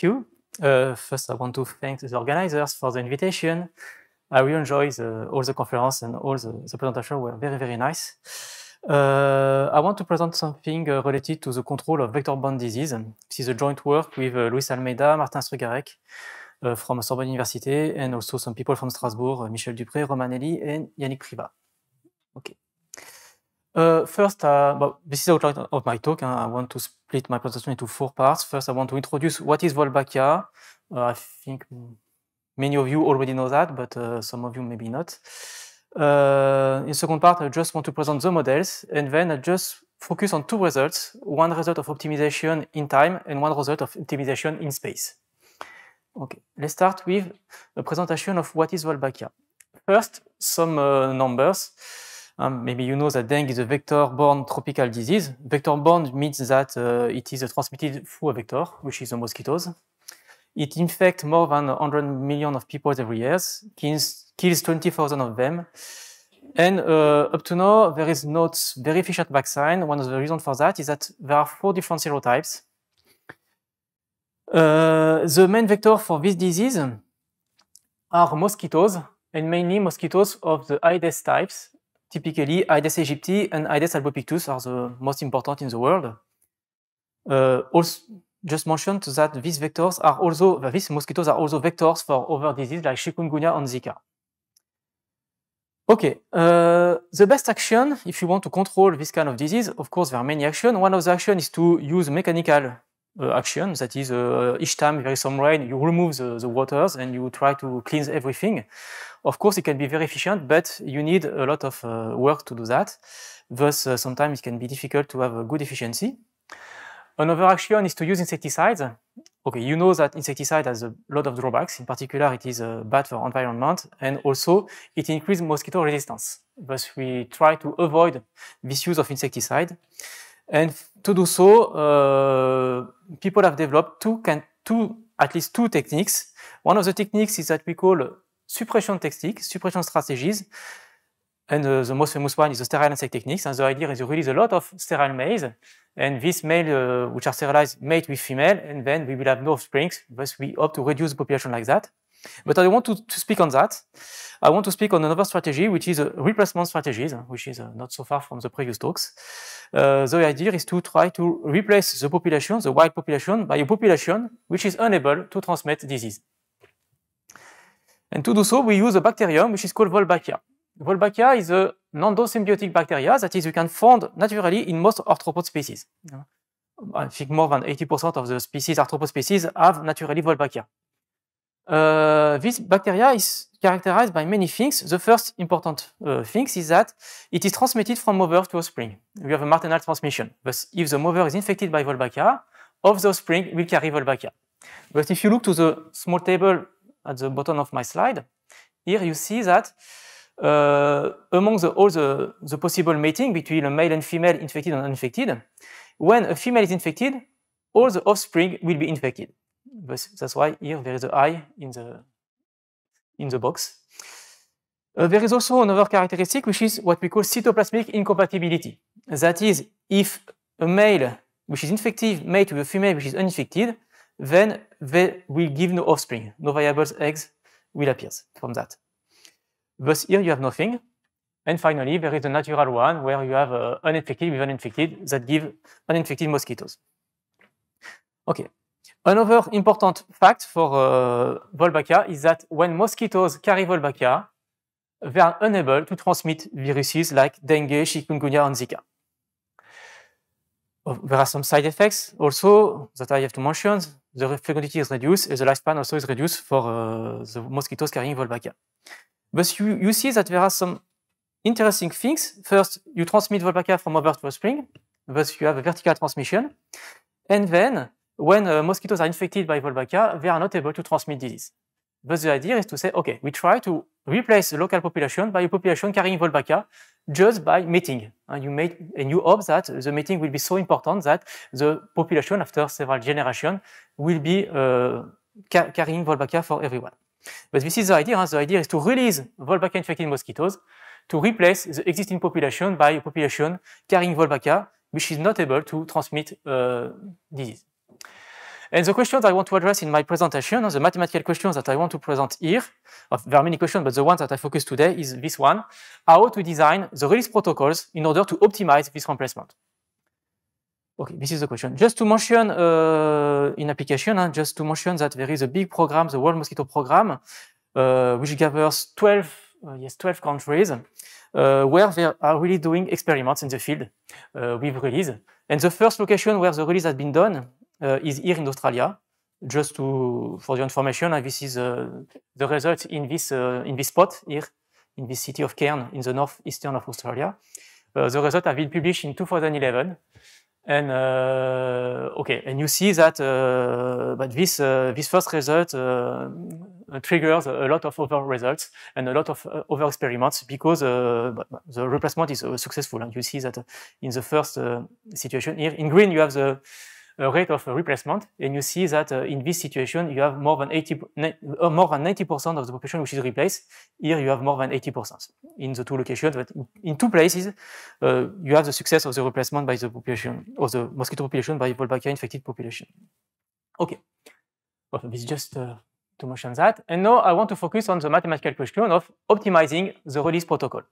thank you. Uh, first, I want to thank the organizers for the invitation. I really enjoyed the, all the conference and all the, the presentation were very, very nice. Uh, I want to present something uh, related to the control of vector-borne disease. This is a joint work with uh, Luis Almeida, Martin Strugarek uh, from Sorbonne University, and also some people from Strasbourg, Michel Dupré, Romanelli, and Yannick Priva. Okay. first, well, this is outline of my talk. I want to split my presentation into four parts. First, I want to introduce what is Wolbachia. Uh, I think many of you already know that, but uh, some of you maybe not. Uh, in second part, I just want to present the models, and then I just focus on two results, one result of optimization in time and one result of optimization in space. Okay, let's start with a presentation of what is Wolbachia. First, some uh, numbers. Um, maybe you know that dengue is a vector-borne tropical disease. Vector-borne means that uh, it is transmitted through a vector, which is the mosquitoes. It infects more than 100 million of people every year, kills, kills 20,000 of them. And uh, up to now, there is not very efficient vaccine. One of the reasons for that is that there are four different serotypes. Uh, the main vector for this disease are mosquitoes, and mainly mosquitoes of the Aedes types, Typically, Ides aegypti and Ides albopictus are the most important in the world. Uh, also, just mentioned that these vectors are also, these mosquitoes are also vectors for other diseases like chikungunya and Zika. Okay, uh, the best action, if you want to control this kind of disease, of course, there are many actions. One of the actions is to use mechanical uh, action. That is, uh, each time there is some rain, you remove the, the waters and you try to cleanse everything. Of course, it can be very efficient, but you need a lot of uh, work to do that. Thus, uh, sometimes it can be difficult to have a good efficiency. Another action is to use insecticides. Okay, you know that insecticide has a lot of drawbacks. In particular, it is uh, bad for environment and also it increases mosquito resistance. Thus, we try to avoid this use of insecticide. And to do so, uh, people have developed two, can, two, at least two techniques. One of the techniques is that we call suppression tactics, suppression strategies. And uh, the most famous one is the sterile insect techniques. And the idea is you release a lot of sterile males, and these male, uh, which are sterilized, mate with female, and then we will have no offspring. Thus, we hope to reduce the population like that. But I want to, to, speak on that. I want to speak on another strategy, which is a uh, replacement strategies, which is uh, not so far from the previous talks. Uh, the idea is to try to replace the population, the wild population, by a population which is unable to transmit disease. And to do so, we use a bacterium which is called Wolbachia. Wolbachia is a non-symbiotic bacteria that is you can find naturally in most arthropod species. I think more than 80% of the species, arthropod species, have naturally Wolbachia. Uh, this bacteria is characterized by many things. The first important uh, thing is that it is transmitted from mother to offspring. We have a maternal transmission. But if the mother is infected by Wolbachia, of the offspring will carry Wolbachia. But if you look to the small table at the bottom of my slide, here you see that uh, among the, all the, the possible mating between a male and female infected and uninfected, when a female is infected, all the offspring will be infected. But that's why here there is an eye in the, in the box. Uh, there is also another characteristic, which is what we call cytoplasmic incompatibility. That is, if a male which is infective mate with a female which is uninfected, then they will give no offspring. No variables eggs will appear from that. Thus here you have nothing. And finally, there is the natural one where you have uh, uninfected with uninfected that give uninfected mosquitoes. Okay. Another important fact for uh, Wolbachia is that when mosquitoes carry Wolbachia, they are unable to transmit viruses like dengue, chikungunya, and Zika. Oh, there are some side effects also that I have to mention the fecundity is reduced, and the lifespan also is reduced for uh, the mosquitoes carrying Wolbachia. But you, you see that there are some interesting things. First, you transmit Wolbachia from mother to offspring, but you have a vertical transmission. And then, when uh, mosquitoes are infected by Wolbachia, they are not able to transmit disease. But the idea is to say, okay, we try to replace the local population by a population carrying Wolbachia, just by meeting. And you, and you hope that the meeting will be so important that the population, after several generations, will be uh, ca carrying Wolbachia for everyone. But this is the idea. Huh? The idea is to release wolbachia infected mosquitoes to replace the existing population by a population carrying Wolbachia, which is not able to transmit uh, disease. And the questions I want to address in my presentation, the mathematical questions that I want to present here, there are many questions, but the one that I focus today is this one, how to design the release protocols in order to optimize this replacement. Okay, this is the question. Just to mention uh, in application, uh, just to mention that there is a big program, the World Mosquito Program, uh, which gathers 12, uh, yes, 12 countries, uh, where they are really doing experiments in the field uh, with release. And the first location where the release has been done uh, is here in Australia. Just to for your information, and uh, this is uh, the result in this in this spot here in the city of Cairn in the northeastern of Australia. the result have been published in 2011. And uh, okay, and you see that, uh, but this uh, this first result triggers a lot of other results and a lot of other experiments because the replacement is successful. And you see that in the first situation here in green, you have the rate of replacement. And you see that uh, in this situation, you have more than 80, uh, more than 90% of the population which is replaced. Here you have more than 80% in the two locations, but in two places, uh, you have the success of the replacement by the population, or the mosquito population by Wolbachia infected population. Okay, well, this is just too much on that. And now I want to focus on the mathematical question of optimizing the release protocol.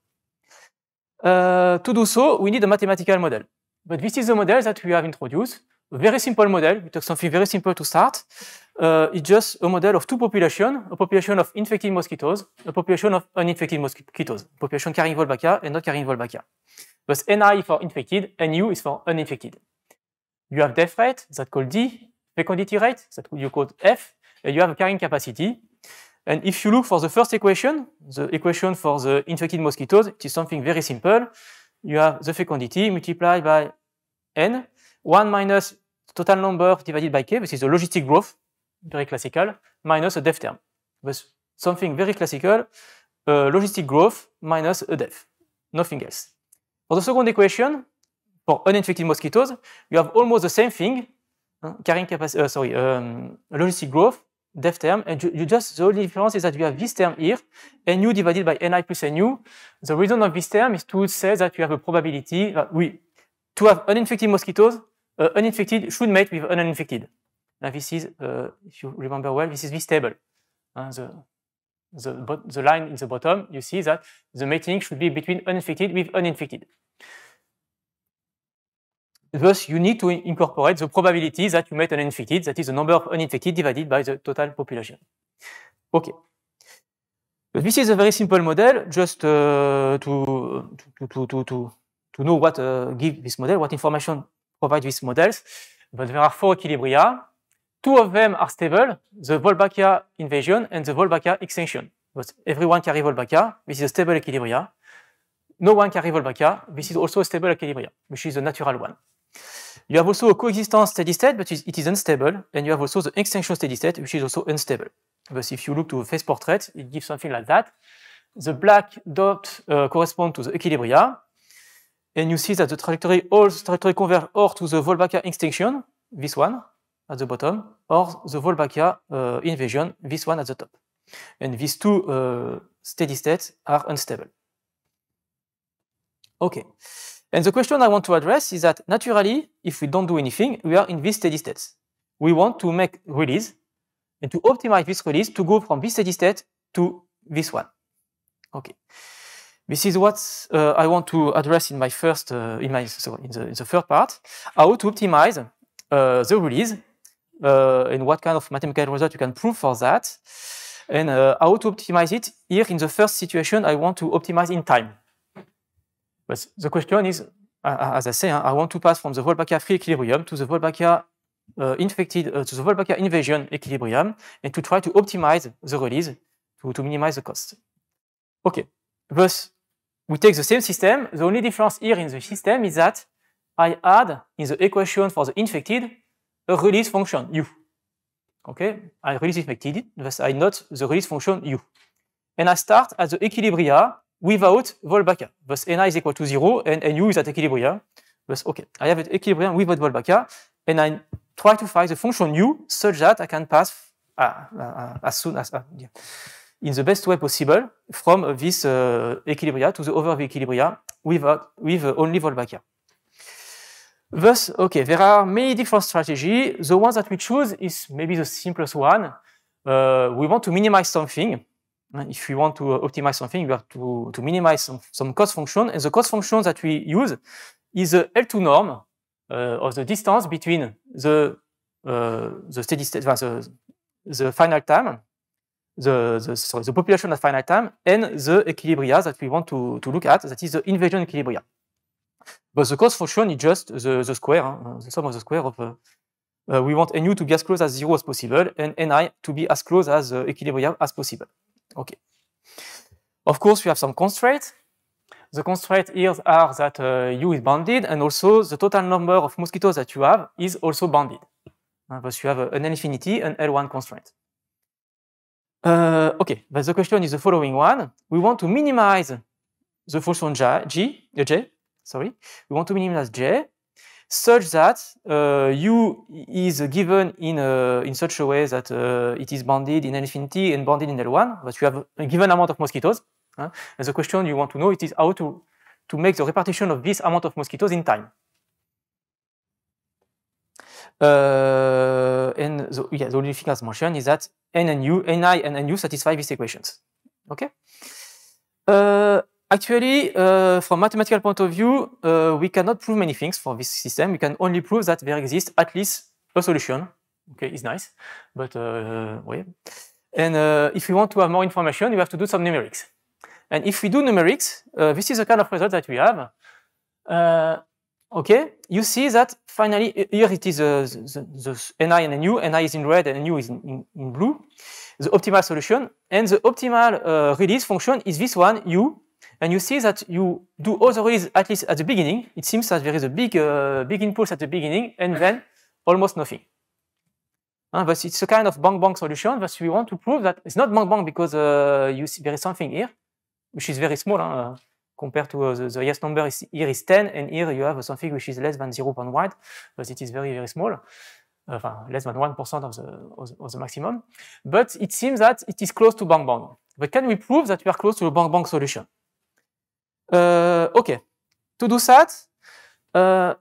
Uh, to do so, we need a mathematical model. But this is the model that we have introduced very simple model. We chose something very simple to start. Uh, it's just a model of two populations, a population of infected mosquitoes, a population of uninfected mosquitoes, population carrying Wolbachia and not carrying Wolbachia. Thus, NI for infected, NU is for uninfected. You have death rate, that's called D, fecundity rate, that you call F, and you have carrying capacity. And if you look for the first equation, the equation for the infected mosquitoes, it is something very simple. You have the fecundity multiplied by N, 1 minus total number divided by k, this is a logistic growth, very classical, minus a def term. With something very classical, uh, logistic growth minus a def, nothing else. For the second equation, for uninfected mosquitoes, you have almost the same thing, uh, carrying capacity, uh, sorry, um, logistic growth, def term, and you, you, just, the only difference is that you have this term here, nu divided by ni plus nu. The reason of this term is to say that you have a probability, that we, to have uninfected mosquitoes uh, uninfected should mate with an uninfected. Now this is, uh, if you remember well, this is this table. And uh, the, the, the line in the bottom, you see that the mating should be between uninfected with uninfected. Thus, you need to incorporate the probability that you mate an infected, that is the number of uninfected divided by the total population. Okay. But this is a very simple model, just uh, to, to, to, to, to, to know what uh, give this model, what information provide these models. But there are four equilibria. Two of them are stable, the Volbachia invasion and the Volbachia extinction. But everyone carry Volbachia. This is a stable equilibria. No one carry Volbachia. This is also a stable equilibria, which is a natural one. You have also a coexistence steady state, but it is unstable. And you have also the extinction steady state, which is also unstable. But if you look to a face portrait, it gives something like that. The black dot uh, correspond to the equilibria. and you see that the trajectory all the trajectory converge or to the Wolbachia extinction, this one at the bottom, or the Wolbachia uh, invasion, this one at the top. And these two uh, steady states are unstable. Okay. And the question I want to address is that naturally, if we don't do anything, we are in these steady states. We want to make release and to optimize this release to go from this steady state to this one. Okay. This is what uh, I want to address in my first, uh, in my so in the, in the third part, how to optimize uh, the release uh, and what kind of mathematical result you can prove for that, and uh, how to optimize it. Here in the first situation, I want to optimize in time. But the question is, uh, as I say, I want to pass from the Wolbachia free equilibrium to the Wolbachia infected to the Wolbachia invasion equilibrium, and to try to optimize the release to, to minimize the cost. Okay, thus We take the same system. The only difference here in the system is that I add in the equation for the infected a release function u. Okay, I release infected, thus I note the release function u. And I start at the equilibria without Volbacca. Thus ni is equal to zero and u is at equilibria. Thus, okay, I have an equilibrium without Volbacca, and I try to find the function u such that I can pass ah, ah, ah, as soon as uh, yeah in the best way possible from this uh, equilibria to the over the equilibria with uh, only Volbachia. Thus, okay, there are many different strategies. The one that we choose is maybe the simplest one. Uh, we want to minimize something. If we want to optimize something, we have to, minimize some, some cost function. And the cost function that we use is the L2 norm uh, of the distance between the, the steady state, the, the final time the, the, sorry, the population at finite time and the equilibria that we want to, to look at, that is the invasion equilibria. But the cost function is just the, the square, uh, the sum of the square of, uh, uh, we want nu to be as close as zero as possible and ni to be as close as uh, equilibrium as possible. Okay. Of course, we have some constraints. The constraints here are that uh, u is bounded and also the total number of mosquitoes that you have is also bounded. Uh, you have uh, an infinity and L1 constraint. Uh, okay, but the question is the following one. We want to minimize the function j, g, uh, j sorry. We want to minimize j such that uh, u is given in, a, uh, in such a way that uh, it is bounded in infinity and bounded in L1, But you have a given amount of mosquitoes. and the question you want to know it is how to, to make the repartition of this amount of mosquitoes in time. Uh, and the, yeah, the only thing as mentioned is that n and u, i, and nu satisfy these equations. Okay. Uh, actually, uh, from mathematical point of view, uh, we cannot prove many things for this system. We can only prove that there exists at least a solution. Okay, it's nice, but uh, uh And uh, if we want to have more information, we have to do some numerics. And if we do numerics, this is the kind of result that we have okay, you see that finally here it is uh, the, the, ni and nu, ni is in red and nu is in, in, in blue, the optimal solution. And the optimal uh, release function is this one, u. And you see that you do all the release at least at the beginning. It seems that there is a big, uh, big impulse at the beginning and then almost nothing. Uh, but it's a kind of bang bang solution. But we want to prove that it's not bang bang because uh, you see there is something here, which is very small. Huh? compared to uh, the, the highest number is, here is 10, and here you have something which is less than 0.1, but it is very, very small, uh, less than 1% of the, of the, of the maximum. But it seems that it is close to bang-bang. But can we prove that we are close to a bang-bang solution? Uh, okay, to do that, uh,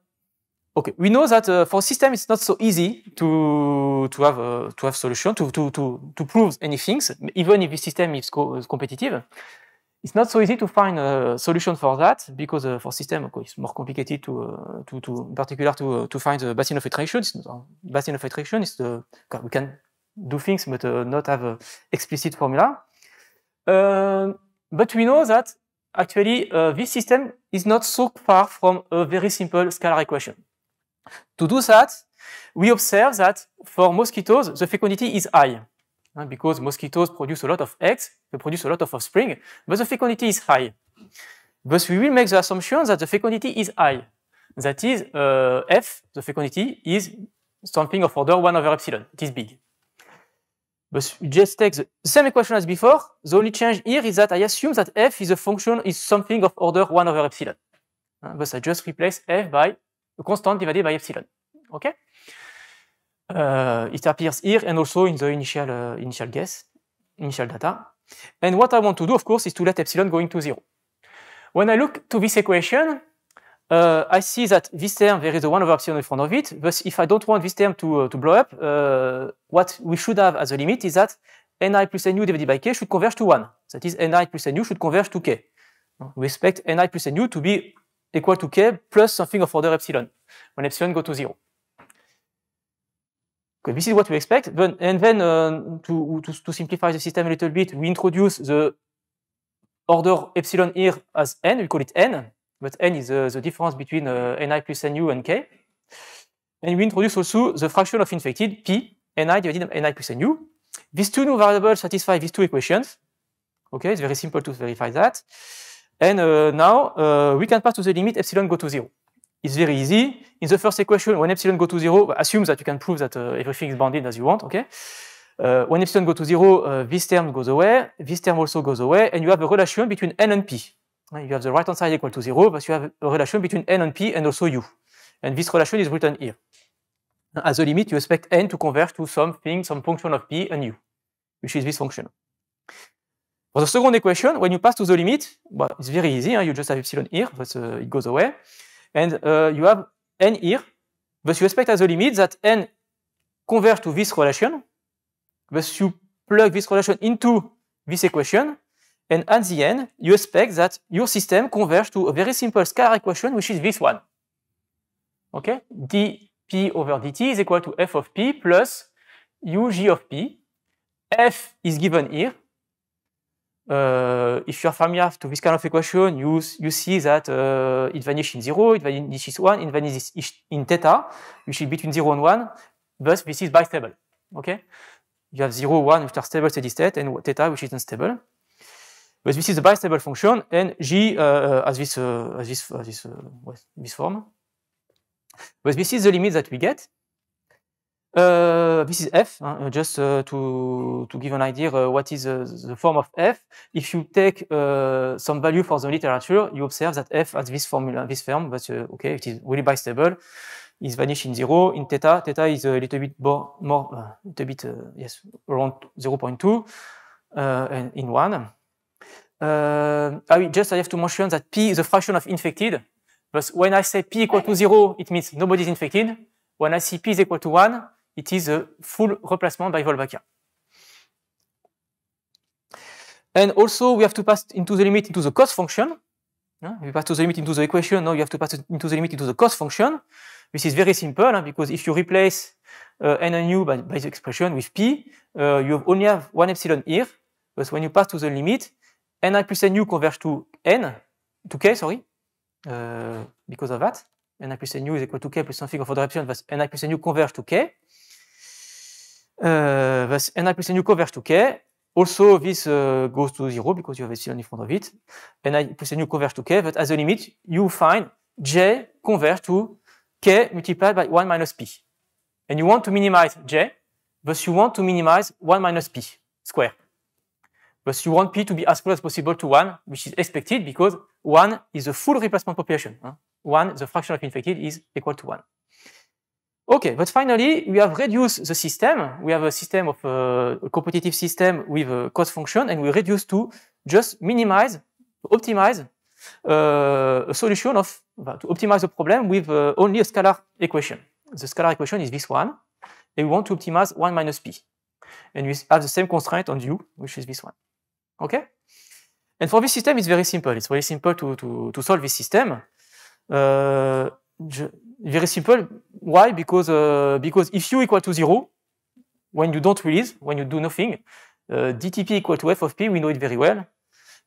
okay, we know that uh, for a system it's not so easy to to have a, uh, to have solution to to to to prove anything, even if the system is, co is competitive. It's not so easy to find a solution for that because uh, for system it's more complicated to, uh, to, to in particular to, uh, to find the basin of attraction. Uh, basin of attraction is the we can do things but uh, not have an explicit formula. Um, but we know that actually uh, this system is not so far from a very simple scalar equation. To do that, we observe that for mosquitoes the fecundity is high because mosquitoes produce a lot of eggs, they produce a lot of offspring, but the fecundity is high. But we will make the assumption that the fecundity is high. That is, uh, F, the fecundity, is something of order 1 over epsilon. It is big. But just take the same equation as before. The only change here is that I assume that f is a function is something of order 1 over epsilon. Uh, I just replace f by a constant divided by epsilon. Okay? Uh, it appears here and also in the initial, euh, initial guess, initial data. And what I want to do, of course, is to let epsilon going to zero. When I look to this equation, uh, I see that this term, there is a one over epsilon in front of it. But if I don't want this term to, uh, to blow up, uh what we should have as a limit is that ni plus nu divided by k should converge to one. That is, ni plus nu should converge to k. We expect ni plus nu to be equal to k plus something of order epsilon when epsilon go to zero. this is what we expect. But, and then uh, to, to, to, simplify the system a little bit, we introduce the order epsilon here as n. We call it n, but n is uh, the difference between uh, ni plus nu and k. And we introduce also the fraction of infected p, ni divided by ni plus nu. These two new variables satisfy these two equations. Okay, it's very simple to verify that. And uh, now uh, we can pass to the limit epsilon go to zero. It's very easy. In the first equation, when epsilon go to zero, assume that you can prove that uh, everything is bounded as you want, okay? Uh, when epsilon go to zero, uh, this term goes away, this term also goes away, and you have a relation between n and p. You have the right-hand side equal to zero, but you have a relation between n and p and also u. And this relation is written here. As a limit, you expect n to converge to something, some function of p and u, which is this function. For the second equation, when you pass to the limit, well, it's very easy. You just have epsilon here, but uh, it goes away. And uh, you have n here, But you expect as a limit that n converge to this relation, thus you plug this relation into this equation, and at the end, you expect that your system converges to a very simple scalar equation, which is this one. Okay, dp over dt is equal to f of p plus ug of p. f is given here, uh, if you are familiar to this kind of equation, you, you see that uh, it vanishes in 0, it vanishes 1, it vanishes in theta, which is between 0 and 1. Thus, this is bistable. Okay? You have 0, 1, which are stable steady state, and theta, which is unstable. But this is a bistable function, and g uh, uh has this, uh, has this, uh, this, uh, this form. But this is the limit that we get. Uh, this is f, uh, just uh, to, to give an idea uh, what is uh, the form of f. If you take uh, some value for the literature, you observe that f has this formula, this form, but okay, it is really bistable. Is vanished in zero. In theta, theta is a little bit more, more little bit, yes, around 0.2 and in one. I will just I have to mention that p is a fraction of infected. But when I say p equal to zero, it means nobody is infected. When I see p is equal to one, It is a full replacement by Volbacca. And also, we have to pass into the limit into the cost function. If hein, you pass to the limit into the equation, now you have to pass into the limit into the cost function. This is very simple hein, because if you replace uh, n and u by, the expression with p, uh, you only have one epsilon here. But when you pass to the limit, ni plus nu converge to n, to k, sorry, uh, because of that. ni plus nu is equal to k plus something of order epsilon, n ni plus nu converge to k. thus euh, n i plus nu covers to k Also, this uh, goes to zero because you have epsilon in front of it. n i plus nu covers to k but as a limit, you find j converges to k multiplied by 1 minus p. And you want to minimize j, thus you want to minimize 1 minus p square. Thus you want p to be as close as possible to 1, which is expected because 1 is the full replacement population. 1, the fraction of infected, is equal to 1. Okay, but finally, we have reduced the system. We have a system of uh, a competitive system with a cost function, and we reduce to just minimize, optimize uh, a solution of, to optimize a problem with uh, only a scalar equation. The scalar equation is this one, and we want to optimize 1 minus p. And we have the same constraint on u, which is this one. Okay? And for this system, it's very simple. It's very simple to, to, to solve this system. Uh, very simple. Why? Because uh, because if u equal to zero, when you don't release, when you do nothing, uh, dtp equal to f of p, we know it very well.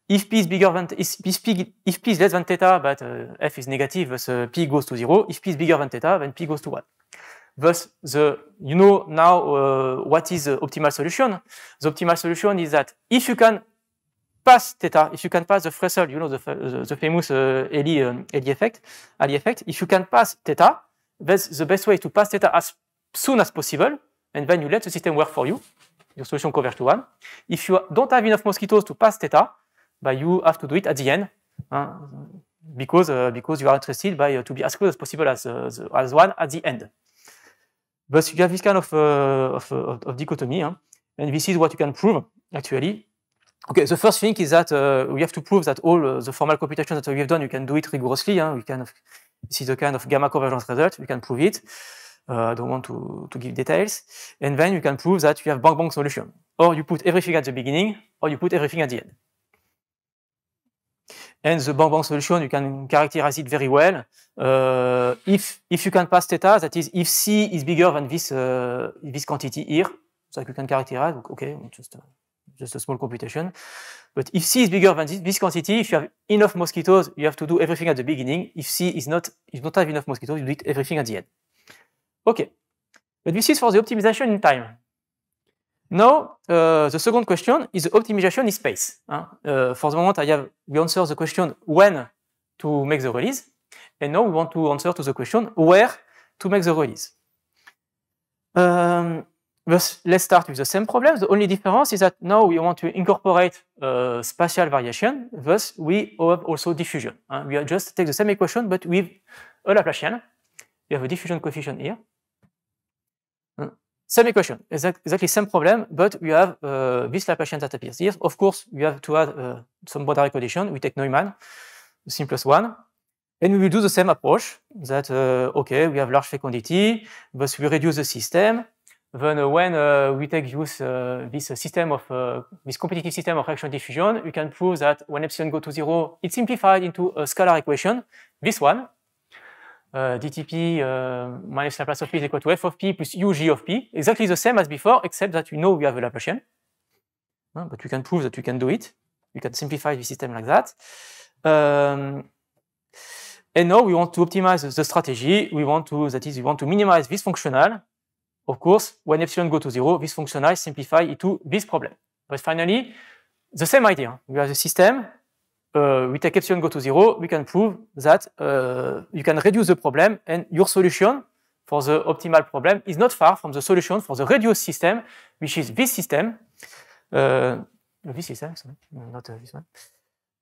If p is bigger than if p, if p is less than theta, but uh, f is negative, so uh, p goes to zero. If p is bigger than theta, then p goes to one. Thus, the you know now uh, what is the optimal solution. The optimal solution is that if you can pass theta, if you can pass the threshold, you know, the, the, the famous uh, Eli, uh, Eli effect, Eli effect, if you can pass theta, that's the best way to pass theta as soon as possible, and then you let the system work for you. Your solution converges to one. If you don't have enough mosquitoes to pass theta, but bah, you have to do it at the end, hein, because uh, because you are interested by uh, to be as close as possible as uh, the, as one at the end. But you have this kind of of, of, dichotomy, hein, and this is what you can prove actually Okay, the first thing is that uh, we have to prove that all uh, the formal computations that we have done, you can do it rigorously. Hein? We can see the kind of gamma convergence result. We can prove it. Uh, I don't want to, to give details. And then you can prove that you have bang bang solution. Or you put everything at the beginning, or you put everything at the end. And the bang bang solution, you can characterize it very well. Uh if if you can pass theta, that is, if c is bigger than this uh, this quantity here, so you can characterize. Okay, just just a small computation. But if C is bigger than this, this quantity, if you have enough mosquitoes, you have to do everything at the beginning. If C is not, if you don't have enough mosquitoes, you do it everything at the end. Okay, but this is for the optimization in time. Now, uh, the second question is the optimization in space. Hein. Uh, for the moment, I have we answer the question when to make the release, and now we want to answer to the question where to make the release. Um, let's start with the same problem. The only difference is that now we want to incorporate uh, spatial variation. Thus, we have also diffusion. Uh, we just take the same equation, but with a Laplacian. We have a diffusion coefficient here. Hmm. same equation, exactly same problem, but we have uh, this Laplacian that appears here. Of course, we have to add uh, some boundary condition. We take Neumann, the simplest one. And we will do the same approach that, uh, okay, we have large fecundity, thus we reduce the system, then uh, when uh, we take use uh, this system of this competitive system of action diffusion, you can prove that when epsilon go to zero, it's simplified into a scalar equation, this one, uh, dtp uh, minus Laplace of p is equal to f of p plus ug of p, exactly the same as before, except that we know we have a Laplacian. Uh, but we can prove that we can do it. You can simplify the system like that. Um, and now we want to optimize the strategy. We want to, that is, we want to minimize this functional Of course, when epsilon go to zero, this functional I simplify into this problem. But finally, the same idea. We have a system. Uh, we take epsilon go to zero. We can prove that uh, you can reduce the problem, and your solution for the optimal problem is not far from the solution for the reduced system, which is this system. Uh, this system, sorry, not uh, this one.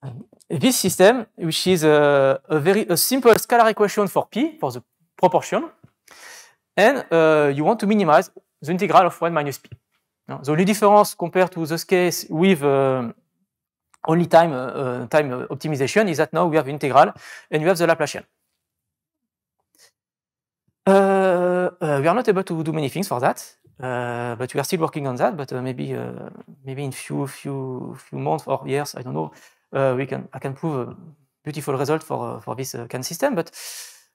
Um, this system, which is a, uh, a very a simple scalar equation for p for the proportion, And uh, you want to minimize the integral of 1 minus p. Now, the only difference compared to this case with uh, only time, uh, uh, time optimization is that now we have integral and you have the Laplacian. Uh, uh, we are not able to do many things for that, uh, but we are still working on that. But uh, maybe maybe in few few few months or years, I don't know, we can I can prove a beautiful result for for this CAN system. But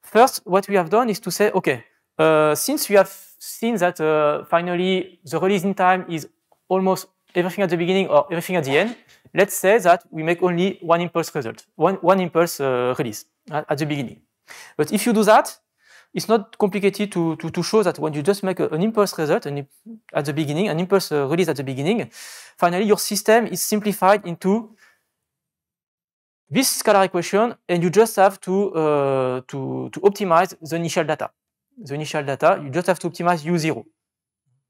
first, what we have done is to say, okay, uh, since we have seen that uh, finally the release in time is almost everything at the beginning or everything at the end, let's say that we make only one impulse result, one, one impulse uh, release at, at, the beginning. But if you do that, it's not complicated to, to, to show that when you just make a, an impulse result an, at the beginning, an impulse uh, release at the beginning, finally your system is simplified into this scalar equation, and you just have to, uh, to, to optimize the initial data the initial data, you just have to optimize U0.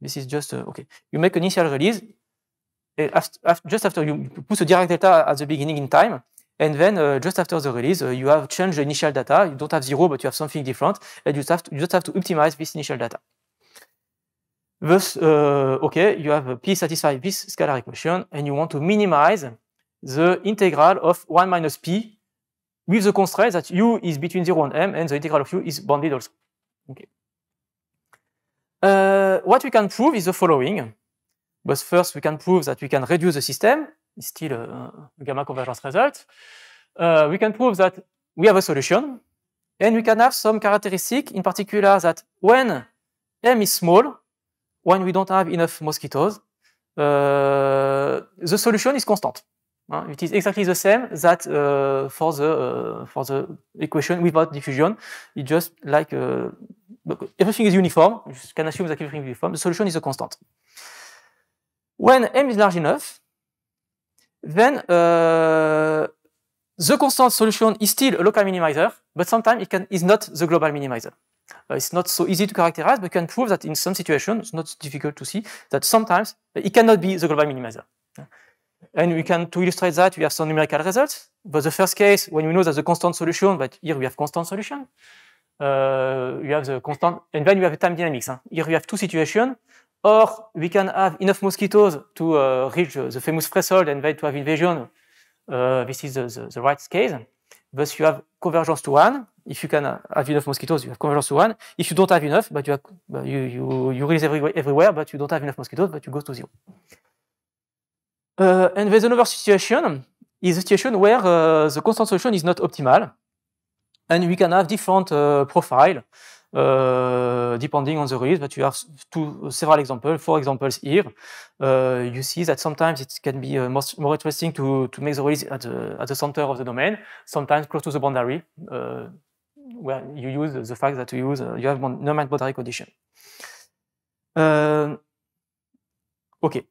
This is just, uh, okay. You make an initial release, after, after, just after you put the direct data at the beginning in time, and then uh, just after the release, uh, you have changed the initial data. You don't have zero, but you have something different, and you just have to, just have to optimize this initial data. Thus, uh, okay, you have P satisfy this scalar equation, and you want to minimize the integral of 1 minus P with the constraint that U is between 0 and M, and the integral of U is bounded also. Okay. Uh, what we can prove is the following. But first, we can prove that we can reduce the system, it's still uh, a, gamma convergence result. Uh, we can prove that we have a solution, and we can have some characteristic, in particular, that when m is small, when we don't have enough mosquitoes, uh, the solution is constant. Uh, it is exactly the same that uh, for the uh, for the equation without diffusion. It just like uh, everything is uniform. You can assume that everything is uniform. The solution is a constant. When m is large enough, then uh, the constant solution is still a local minimizer, but sometimes it can is not the global minimizer. Uh, it's not so easy to characterize, but you can prove that in some situations, it's not difficult to see that sometimes it cannot be the global minimizer. And we can, to illustrate that, we have some numerical results. But the first case, when we know that the constant solution, but here we have constant solution, uh, we have the constant, and then we have the time dynamics. Here we have two situations, or we can have enough mosquitoes to uh, reach the famous threshold and then to have invasion. Uh, this is the, the, the, right case. Thus, you have convergence to one. If you can uh, have enough mosquitoes, you have convergence to one. If you don't have enough, but you, have, you, you, you release everywhere, but you don't have enough mosquitoes, but you go to zero. Uh, and there's another situation is a situation where uh, the concentration is not optimal, and we can have different uh, profile uh, depending on the risk. But you have two several examples. Four examples here. Uh, you see that sometimes it can be uh, most, more interesting to, to make the release at the, at the center of the domain, sometimes close to the boundary, uh where you use the fact that you use you have no boundary condition. Um, okay.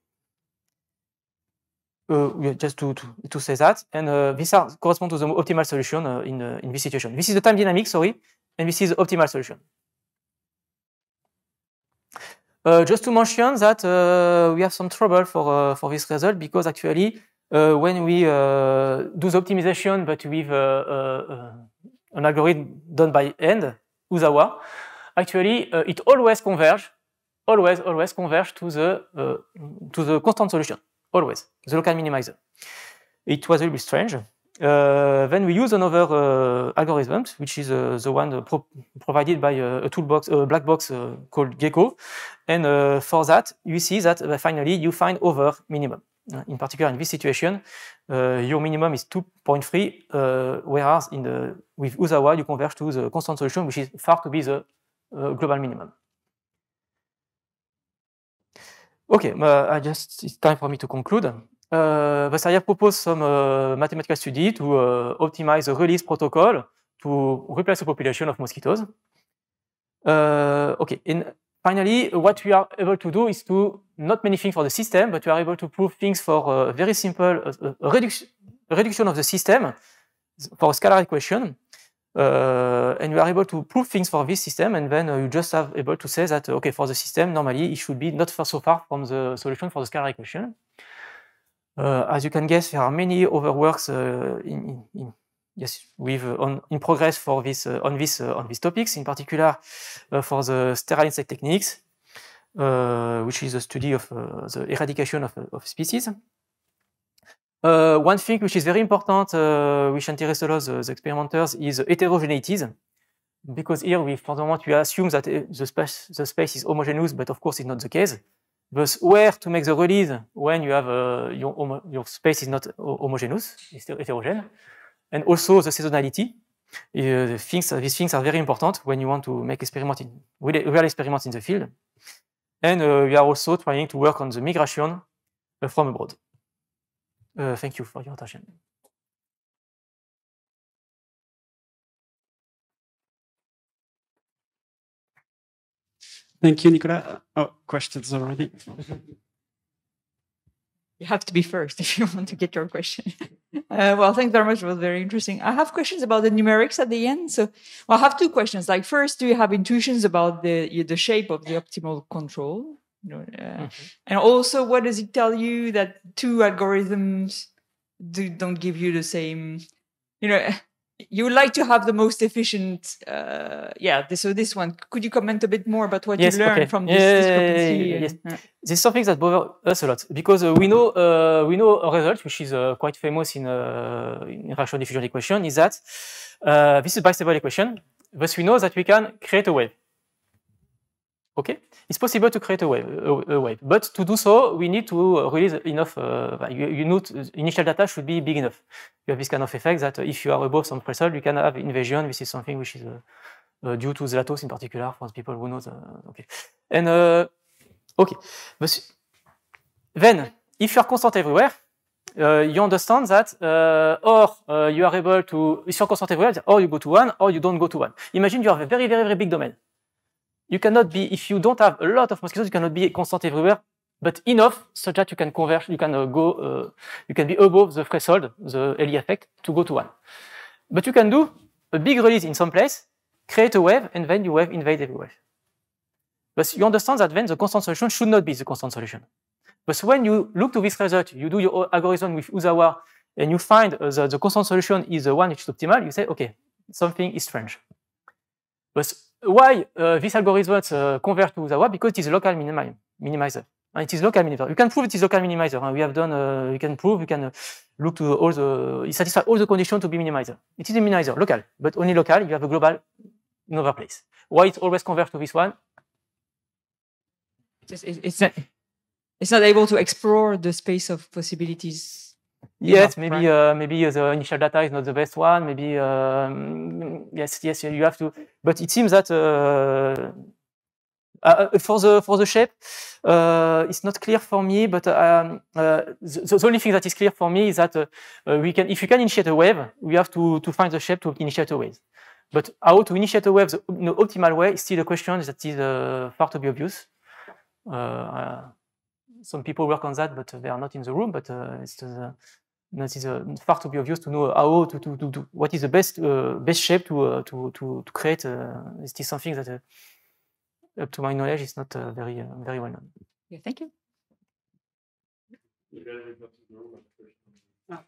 Euh, just to, to, say that. And uh, these are correspond to the optimal solution uh, in, uh, in this situation. This is the time dynamic, sorry, and this is the optimal solution. just to mention that we have some trouble for, for this result because actually when we do the optimization but with an algorithm done by end, Uzawa, actually it always converges, always, always converges to the, to the constant solution always, the local minimizer. It was a little bit strange. Uh, then we use another uh, algorithm, which is uh, the one uh, provided by a, toolbox, a black box called Gecko. And for that, you see that finally you find over minimum. in particular, in this situation, your minimum is 2.3, whereas in the, with Uzawa, you converge to the constant solution, which is far to be the global minimum. Okay, uh, I just it's time for me to conclude. Uh, Vassarier proposed some uh, mathematical study to uh, optimize the release protocol to replace the population of mosquitoes. Euh, okay, and finally, what we are able to do is to not many things for the system, but we are able to prove things for a uh, very simple uh, uh, reduction reduction of the system for a scalar equation. Uh, and you are able to prove things for this system, and then uh, you just are able to say that, uh, okay, for the system, normally it should be not so far from the solution for the scalar equation. Uh, as you can guess, there are many other works uh, in, in, yes, uh, on, in progress for this, on, this, on these topics, in particular for the sterile insect techniques, which is the study of the eradication of, of species. Uh, one thing which is very important, uh, which interests a lot the, the, experimenters, is heterogeneities. Because here, we, for the moment, we assume that eh, the space, the space is homogeneous, but of course, it's not the case. But where to make the release when you have uh, your, your space is not homogeneous, it's still heterogeneous. And also the seasonality. Uh, the things, these things are very important when you want to make experiment in, real experiments in the field. And uh, we are also trying to work on the migration uh, from abroad. Uh, thank you for your attention. Thank you, Nicola. Oh, questions already. you have to be first if you want to get your question. Uh, well, thanks very much. It was very interesting. I have questions about the numerics at the end. So well, I have two questions. Like, first, do you have intuitions about the the shape of the optimal control? You know, uh, okay. Mm-hmm. And also, what does it tell you that two algorithms do, don't give you the same? You know, you like to have the most efficient. Uh, yeah, this, so this one. Could you comment a bit more about what yes, you learned okay. from this yeah, discrepancy? Yeah, yeah, yes. Yeah. Uh, this is something that bothers us a lot because uh, we know uh, we know a result which is uh, quite famous in, in rational diffusion equation is that this is by stable equation. Thus, we know that we can create a wave Okay, it's possible to create a wave, a, wave, but to do so, we need to release enough. Uh, you, you know, initial data should be big enough. You have this kind of effect that if you are above some threshold, you can have invasion. This is something which is uh, uh, due to Zlatos in particular, for people who know. The, uh, okay, and uh, okay, then if you are constant everywhere, uh, you understand that, or you are able to, if you are constant everywhere, or you go to one, or you don't go to one. Imagine you have a very, very, very big domain. you cannot be, if you don't have a lot of mosquitoes, you cannot be constant everywhere, but enough so that you can converge, you can uh, go, uh, you can be above the threshold, the Eli effect, to go to one. But you can do a big release in some place, create a wave, and then you wave invade everywhere. But you understand that then the constant solution should not be the constant solution. But when you look to this result, you do your algorithm with Uzawa, and you find uh, that the constant solution is the one which is optimal, you say, okay, something is strange. But why uh, this algorithm uh, convert to one? Because it is local minimi minimizer. And it is local minimizer. You can prove it is local minimizer. And we have done, uh, you can prove, you can uh, look to all the, it satisfies all the conditions to be minimizer. It is a minimizer, local, but only local. You have a global in other place. Why it always converts to this one? It's, it's, not, it's not able to explore the space of possibilities Yes, maybe uh, maybe uh, the initial data is not the best one. Maybe um, yes, yes, you have to. But it seems that uh, uh, for the for the shape, uh, it's not clear for me. But um, uh, the, the, only thing that is clear for me is that we can, if you can initiate a wave, we have to to find the shape to initiate a wave. But how to initiate a wave the optimal way is still a question that is far to be obvious some people work on that, but they are not in the room. But uh, it's the, this is uh, far too obvious to know how to, to, to, to what is the best uh, best shape to, uh, to, to, to create. this is something that, up to my knowledge, is not very very well known. Yeah, thank you. Ah,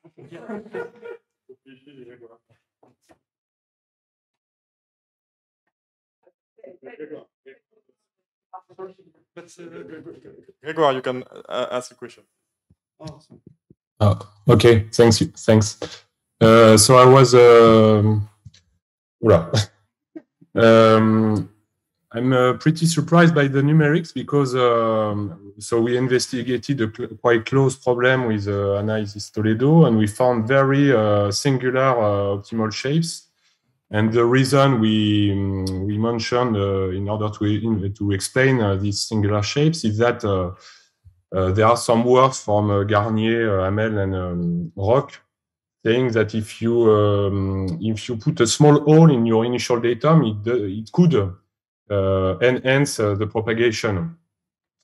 Gregor, you can uh, ask a question. Awesome. Oh, Oh, okay. Thanks. Thanks. Uh, so I was, um, well, um, I'm uh, pretty surprised by the numerics because um, so we investigated a cl quite close problem with uh, Anaïs Toledo and we found very uh, singular uh, optimal shapes. And the reason we we mentioned uh, in order to in, to explain uh, these singular shapes is that uh, there are some words from uh, Garnier, uh, Hamel, and um, Rock saying that if you um, if you put a small hole in your initial datum, it it could uh, enhance uh, the propagation.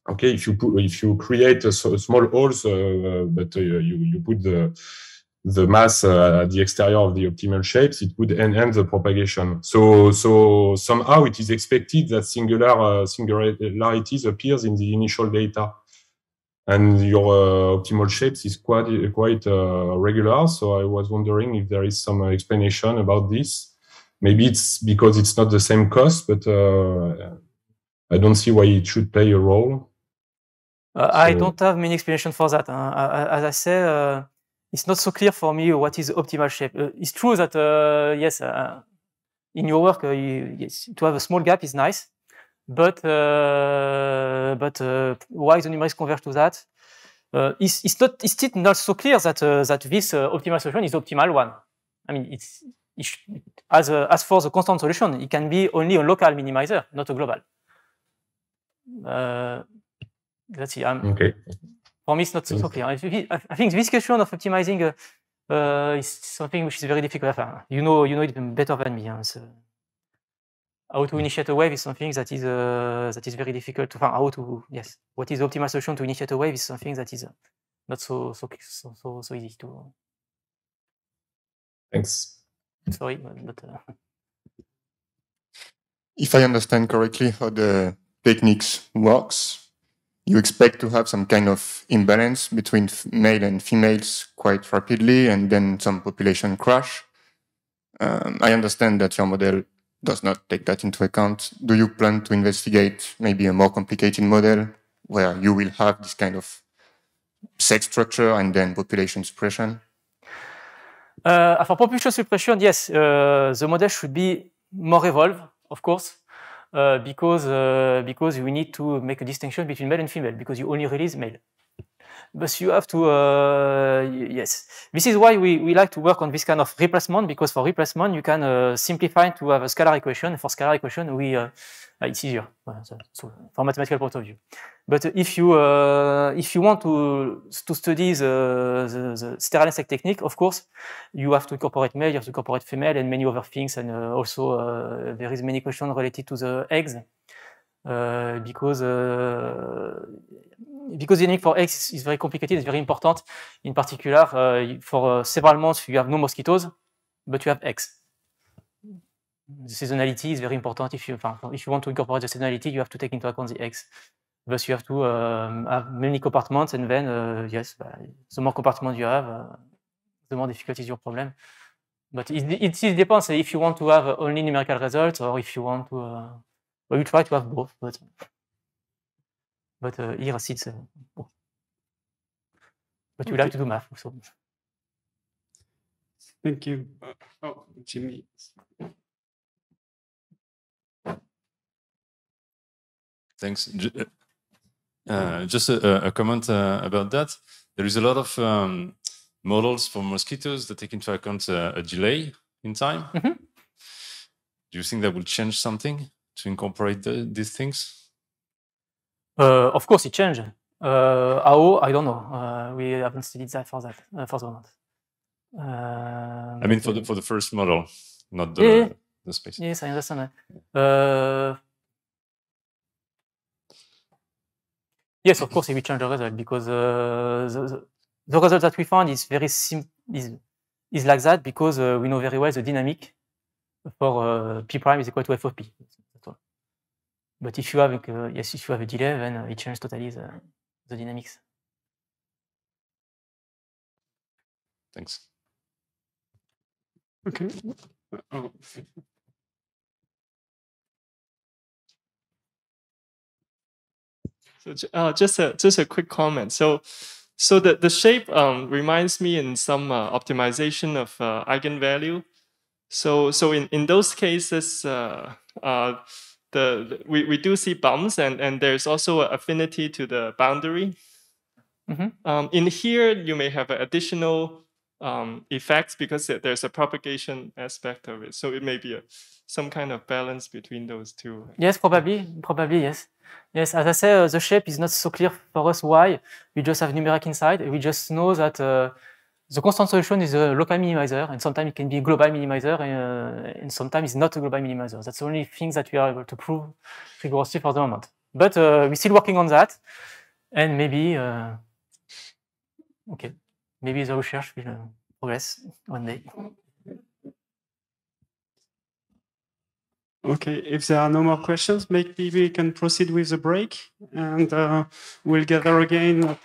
Okay, if you put, if you create a, a small holes, uh, but you you put the the mass at the exterior of the optimal shapes, it could enhance the propagation. So so somehow it is expected that singular singularities appears in the initial data and your uh, optimal shapes is quite quite uh, regular. So I was wondering if there is some explanation about this. Maybe it's because it's not the same cost, but uh, I don't see why it should play a role. Uh, so. I don't have many explanation for that. As I say, uh, it's not so clear for me what is optimal shape. Uh, it's true that yes, in your work, you, yes, to have a small gap is nice, but uh, but uh, why the numerics converge to that? Uh, it's, it's, not it's still not so clear that that this optimal solution is the optimal one. I mean, it's as a, as for the constant solution, it can be only a local minimizer, not a global. let's see. I'm, okay. For me, it's not so, so clear. I, I think this question of optimizing uh, is something which is very difficult. You know, you know it better than me. Huh? So how to initiate a wave is something that is uh, that is very difficult to find how to yes what is the optimal solution to initiate a wave is something that is uh, not so so so so easy to thanks sorry but uh... if i understand correctly how the techniques works you expect to have some kind of imbalance between male and females quite rapidly and then some population crash um, i understand that your model does not take that into account. Do you plan to investigate maybe a more complicated model where you will have this kind of sex structure and then population suppression? Uh, for population suppression, yes, uh, the model should be more evolved, of course, uh, because uh, because we need to make a distinction between male and female because you only release male but you have to, uh, yes. This is why we, we like to work on this kind of replacement, because for replacement, you can uh, simplify to have a scalar equation. For scalar equation, we, uh, uh it's easier so, from mathematical point of view. But if you, uh, if you want to, to study the, the, the sterile insect technique, of course, you have to incorporate male, you have to incorporate female, and many other things. And uh, also, there is many questions related to the eggs. because because unique for X is very complicated, it's very important. In particular, uh, for uh, several months, you have no mosquitoes, but you have X. The seasonality is very important. If you, if you want to incorporate the seasonality, you have to take into account the X. Thus, you have to um, have many compartments, and then, uh, yes, uh, the more compartments you have, uh, the more difficult is your problem. But it, it, it, depends if you want to have only numerical results or if you want to, well, you try to have both. But but uh, here sits. Uh, But okay. you like to do math, so. Thank you. Uh, oh, Jimmy. Thanks. Uh, uh, just a, a comment uh, about that. There is a lot of um, models for mosquitoes that take into account uh, a delay in time. Mm -hmm. Do you think that will change something to incorporate the, these things? Uh, of course, it changed. Uh, how? I don't know. Uh, we haven't studied that for that for the moment. I mean, for the um, for the first model, not the yeah. the space. Yes, I understand. Yes, of course, it will change the result because uh, the, the, the, result that we found is very sim is, is like that because uh, we know very well the dynamic for uh, p prime is equal to f of p. But if you have like, yes, if you have a delay, then uh, it changes totally the, the dynamics. Thanks. Okay. Uh, oh. So uh, just a just a quick comment. So so the the shape um, reminds me in some uh, optimization of uh, eigenvalue. So so in in those cases, uh, the we, we do see bounds and, and there's also an affinity to the boundary. Mm -hmm. um, in here, you may have additional um, effects because there's a propagation aspect of it. So it may be a, some kind of balance between those two. Yes, probably, probably yes. Yes, as I say, uh, the shape is not so clear for us why. We just have numeric inside. We just know that uh, the constant solution is a local minimizer, and sometimes it can be a global minimizer, and, uh, and sometimes it's not a global minimizer. That's the only thing that we are able to prove rigorously for the moment. But uh, we're still working on that, and maybe, uh, okay, maybe the research will uh, progress one day. Okay, if there are no more questions, maybe we can proceed with the break, and uh, we'll gather again.